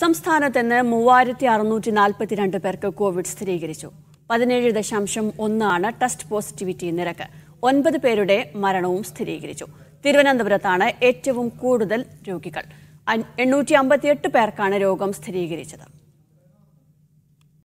സംസ്ഥാനത്ത് ഇന്ന് മൂവായിരത്തി അറുന്നൂറ്റി നാൽപ്പത്തിരണ്ട് പേർക്ക് കോവിഡ് സ്ഥിരീകരിച്ചു പതിനേഴ് ദശാംശം ഒന്നാണ് ടെസ്റ്റ് പോസിറ്റിവിറ്റി നിരക്ക് ഒൻപത് പേരുടെ മരണവും സ്ഥിരീകരിച്ചു തിരുവനന്തപുരത്താണ് ഏറ്റവും കൂടുതൽ രോഗികൾ എണ്ണൂറ്റി അമ്പത്തിയെട്ട് പേർക്കാണ് രോഗം സ്ഥിരീകരിച്ചത്